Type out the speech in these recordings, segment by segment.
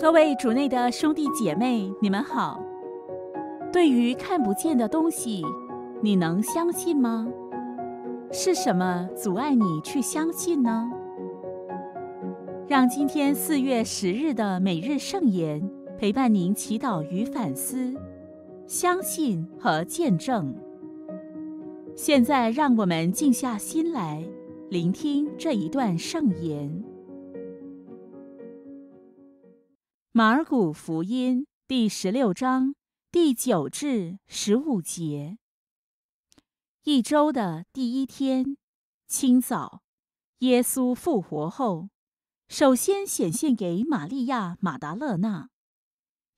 各位主内的兄弟姐妹，你们好。对于看不见的东西，你能相信吗？是什么阻碍你去相信呢？让今天四月十日的每日圣言陪伴您祈祷与反思，相信和见证。现在，让我们静下心来，聆听这一段圣言。马尔谷福音第十六章第九至十五节：一周的第一天清早，耶稣复活后，首先显现给玛利亚马达勒纳。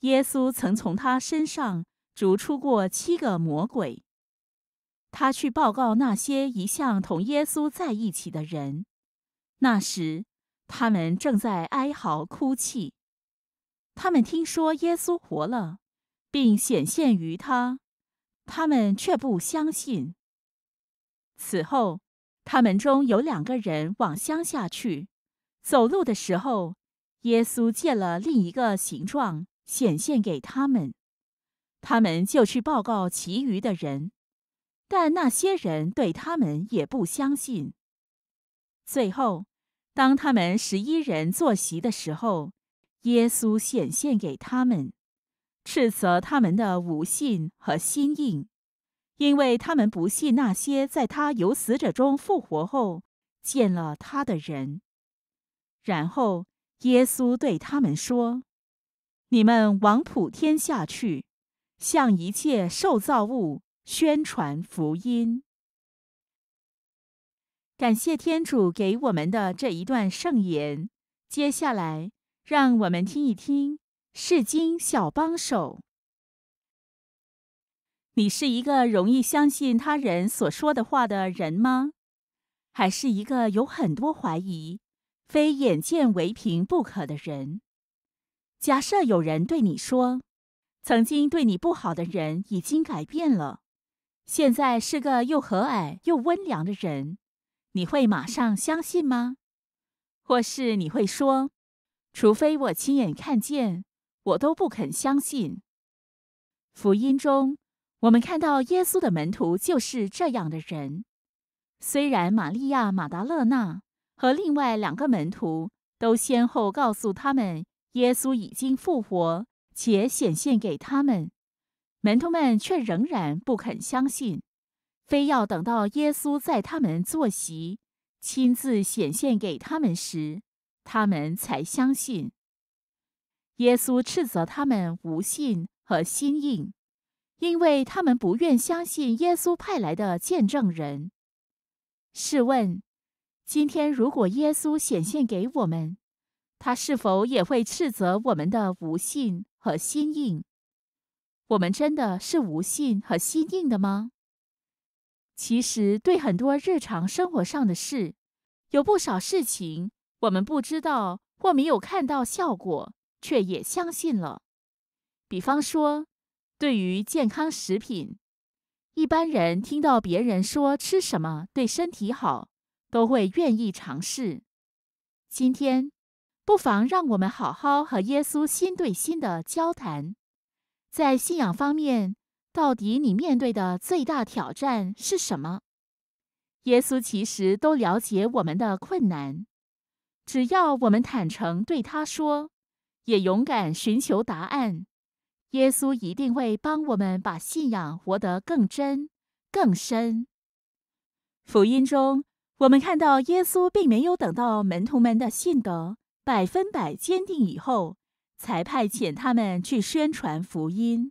耶稣曾从他身上逐出过七个魔鬼。他去报告那些一向同耶稣在一起的人，那时他们正在哀嚎哭泣。他们听说耶稣活了，并显现于他，他们却不相信。此后，他们中有两个人往乡下去，走路的时候，耶稣借了另一个形状显现给他们，他们就去报告其余的人，但那些人对他们也不相信。最后，当他们十一人坐席的时候。耶稣显现给他们，斥责他们的无信和心硬，因为他们不信那些在他由死者中复活后见了他的人。然后，耶稣对他们说：“你们往普天下去，向一切受造物宣传福音。”感谢天主给我们的这一段圣言。接下来。让我们听一听试金小帮手。你是一个容易相信他人所说的话的人吗？还是一个有很多怀疑、非眼见为凭不可的人？假设有人对你说，曾经对你不好的人已经改变了，现在是个又和蔼又温良的人，你会马上相信吗？或是你会说？除非我亲眼看见，我都不肯相信。福音中，我们看到耶稣的门徒就是这样的人。虽然玛利亚·马达勒纳和另外两个门徒都先后告诉他们耶稣已经复活且显现给他们，门徒们却仍然不肯相信，非要等到耶稣在他们坐席亲自显现给他们时。他们才相信耶稣，斥责他们无信和心硬，因为他们不愿相信耶稣派来的见证人。试问，今天如果耶稣显现给我们，他是否也会斥责我们的无信和心硬？我们真的是无信和心硬的吗？其实，对很多日常生活上的事，有不少事情。我们不知道或没有看到效果，却也相信了。比方说，对于健康食品，一般人听到别人说吃什么对身体好，都会愿意尝试。今天，不妨让我们好好和耶稣心对心的交谈。在信仰方面，到底你面对的最大挑战是什么？耶稣其实都了解我们的困难。只要我们坦诚对他说，也勇敢寻求答案，耶稣一定会帮我们把信仰活得更真、更深。福音中，我们看到耶稣并没有等到门徒们的信德百分百坚定以后，才派遣他们去宣传福音。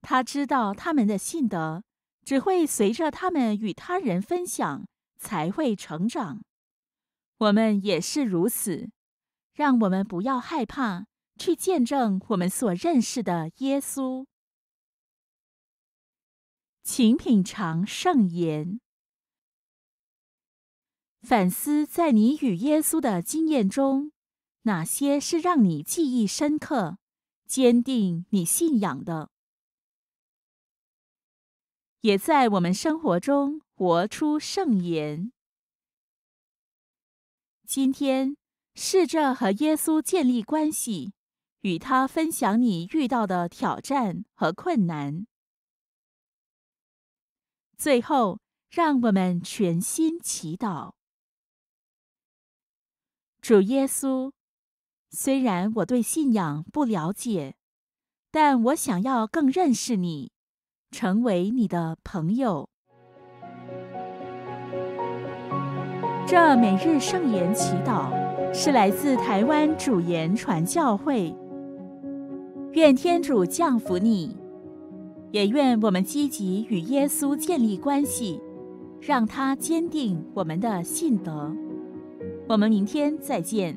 他知道他们的信德只会随着他们与他人分享才会成长。我们也是如此，让我们不要害怕去见证我们所认识的耶稣。请品尝圣言，反思在你与耶稣的经验中，哪些是让你记忆深刻、坚定你信仰的？也在我们生活中活出圣言。今天，试着和耶稣建立关系，与他分享你遇到的挑战和困难。最后，让我们全心祈祷。主耶稣，虽然我对信仰不了解，但我想要更认识你，成为你的朋友。这每日圣言祈祷是来自台湾主言传教会。愿天主降福你，也愿我们积极与耶稣建立关系，让他坚定我们的信德。我们明天再见。